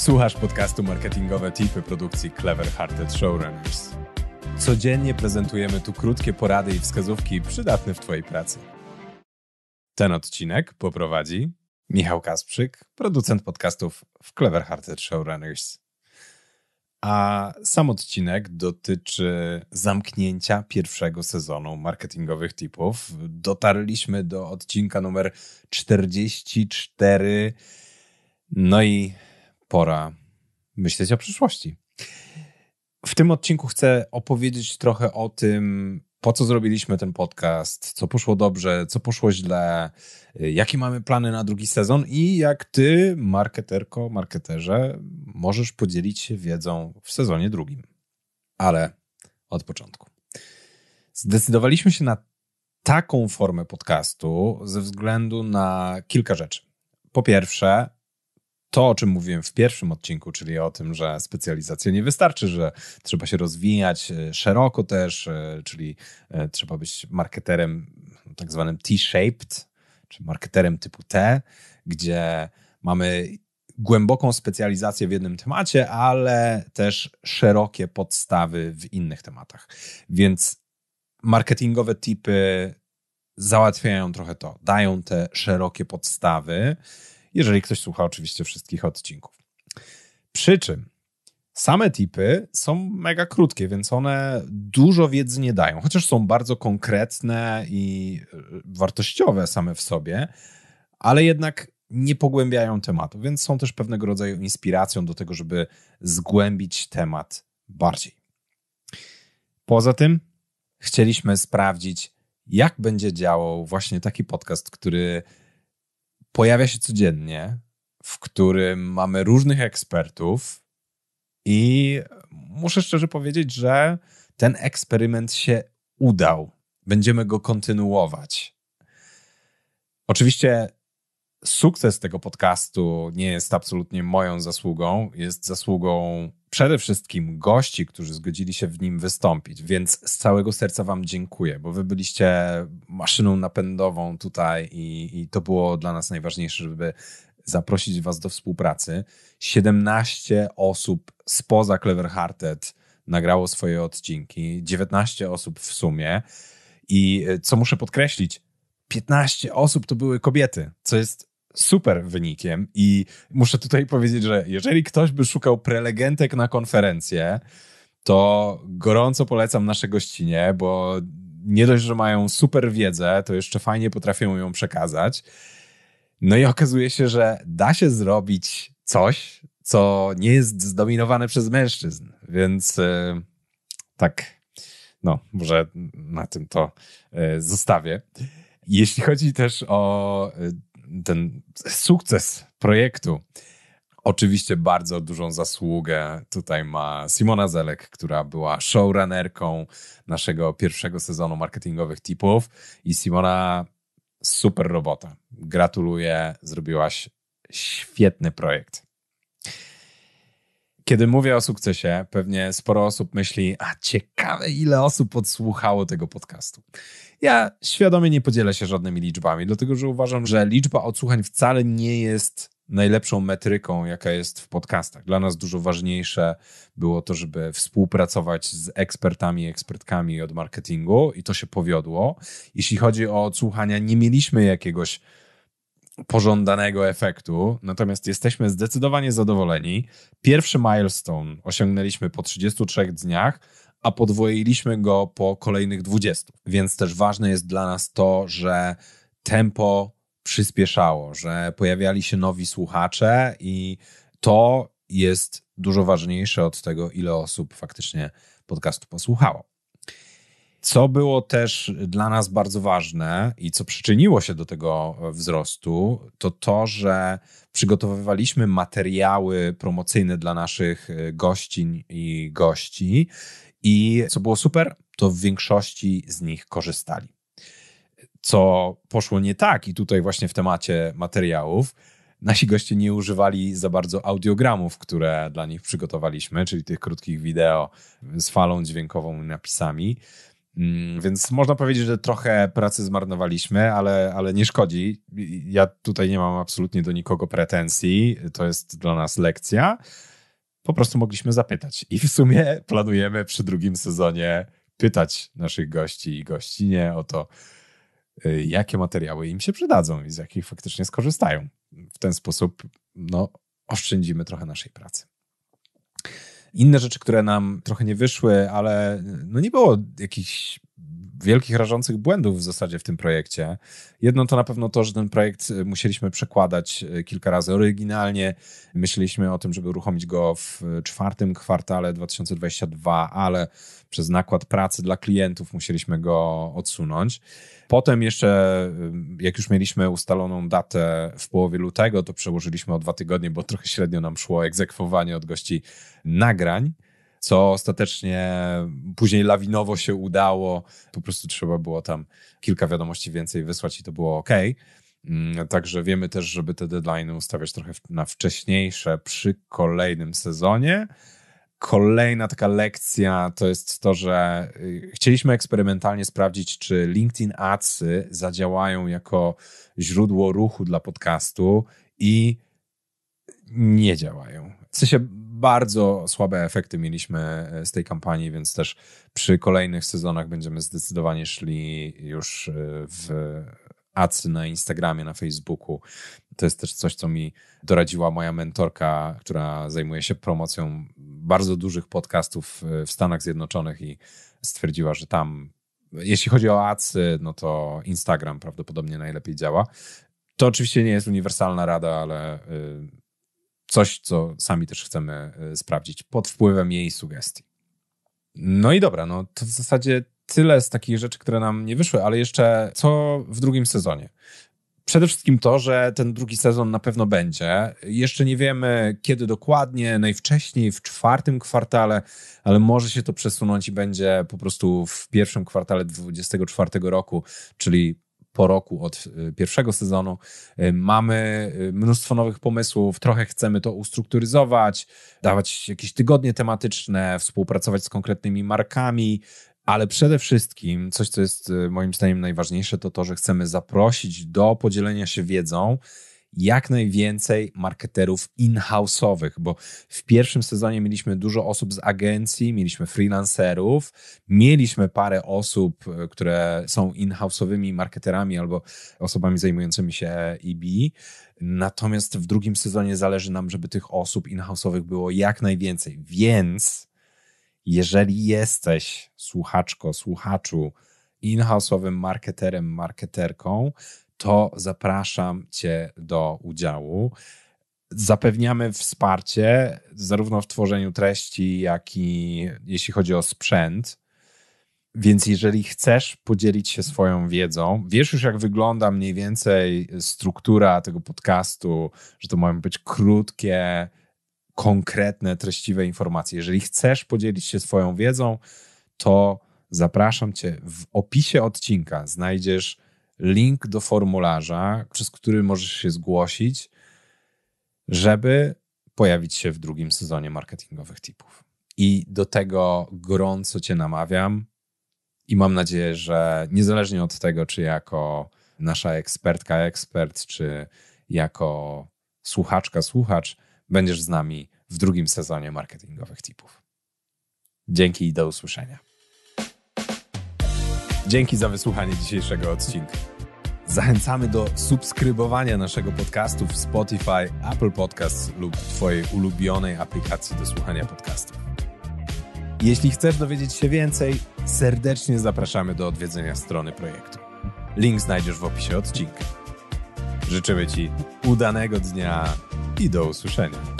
Słuchasz podcastu Marketingowe Tipy produkcji Clever Hearted Showrunners. Codziennie prezentujemy tu krótkie porady i wskazówki przydatne w Twojej pracy. Ten odcinek poprowadzi Michał Kasprzyk, producent podcastów w Clever Hearted Showrunners. A sam odcinek dotyczy zamknięcia pierwszego sezonu marketingowych tipów. Dotarliśmy do odcinka numer 44. No i pora myśleć o przyszłości. W tym odcinku chcę opowiedzieć trochę o tym, po co zrobiliśmy ten podcast, co poszło dobrze, co poszło źle, jakie mamy plany na drugi sezon i jak ty, marketerko, marketerze, możesz podzielić się wiedzą w sezonie drugim. Ale od początku. Zdecydowaliśmy się na taką formę podcastu ze względu na kilka rzeczy. Po pierwsze, to, o czym mówiłem w pierwszym odcinku, czyli o tym, że specjalizacja nie wystarczy, że trzeba się rozwijać e, szeroko też, e, czyli e, trzeba być marketerem no, tak zwanym T-shaped, czy marketerem typu T, gdzie mamy głęboką specjalizację w jednym temacie, ale też szerokie podstawy w innych tematach. Więc marketingowe typy załatwiają trochę to, dają te szerokie podstawy jeżeli ktoś słucha oczywiście wszystkich odcinków. Przy czym same tipy są mega krótkie, więc one dużo wiedzy nie dają, chociaż są bardzo konkretne i e, wartościowe same w sobie, ale jednak nie pogłębiają tematu, więc są też pewnego rodzaju inspiracją do tego, żeby zgłębić temat bardziej. Poza tym chcieliśmy sprawdzić, jak będzie działał właśnie taki podcast, który pojawia się codziennie, w którym mamy różnych ekspertów i muszę szczerze powiedzieć, że ten eksperyment się udał. Będziemy go kontynuować. Oczywiście sukces tego podcastu nie jest absolutnie moją zasługą, jest zasługą przede wszystkim gości, którzy zgodzili się w nim wystąpić, więc z całego serca Wam dziękuję, bo Wy byliście maszyną napędową tutaj i, i to było dla nas najważniejsze, żeby zaprosić Was do współpracy. 17 osób spoza Clever Hearted nagrało swoje odcinki, 19 osób w sumie i e, co muszę podkreślić, 15 osób to były kobiety, co jest super wynikiem i muszę tutaj powiedzieć, że jeżeli ktoś by szukał prelegentek na konferencję, to gorąco polecam nasze gościnie, bo nie dość, że mają super wiedzę, to jeszcze fajnie potrafią ją przekazać. No i okazuje się, że da się zrobić coś, co nie jest zdominowane przez mężczyzn, więc yy, tak, no, może na tym to yy, zostawię. Jeśli chodzi też o y, ten sukces projektu. Oczywiście bardzo dużą zasługę tutaj ma Simona Zelek, która była showrunnerką naszego pierwszego sezonu marketingowych tipów. I Simona, super robota. Gratuluję, zrobiłaś świetny projekt. Kiedy mówię o sukcesie, pewnie sporo osób myśli, a ciekawe ile osób podsłuchało tego podcastu. Ja świadomie nie podzielę się żadnymi liczbami, dlatego że uważam, że liczba odsłuchań wcale nie jest najlepszą metryką, jaka jest w podcastach. Dla nas dużo ważniejsze było to, żeby współpracować z ekspertami i ekspertkami od marketingu i to się powiodło. Jeśli chodzi o odsłuchania, nie mieliśmy jakiegoś pożądanego efektu, natomiast jesteśmy zdecydowanie zadowoleni. Pierwszy milestone osiągnęliśmy po 33 dniach, a podwoiliśmy go po kolejnych 20. Więc też ważne jest dla nas to, że tempo przyspieszało, że pojawiali się nowi słuchacze i to jest dużo ważniejsze od tego, ile osób faktycznie podcastu posłuchało. Co było też dla nas bardzo ważne i co przyczyniło się do tego wzrostu, to to, że przygotowywaliśmy materiały promocyjne dla naszych e, gościń i gości. I co było super, to w większości z nich korzystali. Co poszło nie tak, i tutaj właśnie w temacie materiałów, nasi goście nie używali za bardzo audiogramów, które dla nich przygotowaliśmy, czyli tych krótkich wideo z falą dźwiękową i napisami, Mm, więc można powiedzieć, że trochę pracy zmarnowaliśmy, ale, ale nie szkodzi. Ja tutaj nie mam absolutnie do nikogo pretensji. To jest dla nas lekcja. Po prostu mogliśmy zapytać. I w sumie planujemy przy drugim sezonie pytać naszych gości i gościnie o to, y, jakie materiały im się przydadzą i z jakich faktycznie skorzystają. W ten sposób no, oszczędzimy trochę naszej pracy. Inne rzeczy, które nam trochę nie wyszły, ale no nie było jakichś wielkich, rażących błędów w zasadzie w tym projekcie. Jedno to na pewno to, że ten projekt y, musieliśmy przekładać y, kilka razy. Oryginalnie myśleliśmy o tym, żeby uruchomić go w y, czwartym kwartale 2022, ale przez nakład pracy dla klientów musieliśmy go odsunąć. Potem jeszcze, jak już mieliśmy ustaloną datę w połowie lutego, to przełożyliśmy o dwa tygodnie, bo trochę średnio nam szło egzekwowanie od gości nagrań co ostatecznie później lawinowo się udało. Po prostu trzeba było tam kilka wiadomości więcej wysłać i to było ok. Mm, także wiemy też, żeby te deadline y ustawiać trochę na wcześniejsze przy kolejnym sezonie. Kolejna taka lekcja to jest to, że y, chcieliśmy eksperymentalnie sprawdzić, czy LinkedIn Adsy zadziałają jako źródło ruchu dla podcastu i nie działają. W sensie bardzo słabe efekty mieliśmy e, z tej kampanii, więc też przy kolejnych sezonach będziemy zdecydowanie szli już e, w acy na Instagramie, na Facebooku. To jest też coś, co mi doradziła moja mentorka, która zajmuje się promocją bardzo dużych podcastów e, w Stanach Zjednoczonych i stwierdziła, że tam, jeśli chodzi o acy, no to Instagram prawdopodobnie najlepiej działa. To oczywiście nie jest uniwersalna rada, ale coś, co sami też chcemy y, sprawdzić pod wpływem jej sugestii. No i dobra, no to w zasadzie tyle z takich rzeczy, które nam nie wyszły, ale jeszcze co w drugim sezonie? Przede wszystkim to, że ten drugi sezon na pewno będzie. Jeszcze nie wiemy kiedy dokładnie, najwcześniej w czwartym kwartale, ale może się to przesunąć i będzie po prostu w pierwszym kwartale 2024 roku, czyli po roku od e, pierwszego sezonu. E, mamy e, mnóstwo nowych pomysłów, trochę chcemy to ustrukturyzować, dawać jakieś tygodnie tematyczne, współpracować z konkretnymi markami, ale przede wszystkim coś, co jest moim zdaniem najważniejsze, to to, że chcemy zaprosić do podzielenia się wiedzą jak najwięcej marketerów in-house'owych, bo w pierwszym sezonie mieliśmy dużo osób z agencji, mieliśmy freelancerów, mieliśmy parę osób, e, które są in-house'owymi marketerami albo osobami zajmującymi się EB. Natomiast w drugim sezonie zależy nam, żeby tych osób in-house'owych było jak najwięcej. Więc jeżeli jesteś słuchaczko, słuchaczu, in-house'owym marketerem, marketerką, to zapraszam Cię do udziału. Zapewniamy wsparcie zarówno w tworzeniu treści, jak i jeśli chodzi o sprzęt. Więc jeżeli chcesz podzielić się swoją wiedzą, wiesz już, jak wygląda mniej więcej struktura tego podcastu, że to mają być krótkie, konkretne, treściwe informacje. Jeżeli chcesz podzielić się swoją wiedzą, to zapraszam Cię. W opisie odcinka znajdziesz link do formularza, przez który możesz się zgłosić, żeby pojawić się w drugim sezonie marketingowych tipów. I do tego gorąco Cię namawiam i mam nadzieję, że niezależnie od tego, czy jako nasza ekspertka, ekspert, czy jako słuchaczka, słuchacz, będziesz z nami w drugim sezonie marketingowych tipów. Dzięki i do usłyszenia. Dzięki za wysłuchanie dzisiejszego odcinka. Zachęcamy do subskrybowania naszego podcastu w Spotify, Apple Podcasts lub Twojej ulubionej aplikacji do słuchania podcastów. Jeśli chcesz dowiedzieć się więcej, serdecznie zapraszamy do odwiedzenia strony projektu. Link znajdziesz w opisie odcinka. Życzymy Ci udanego dnia i do usłyszenia.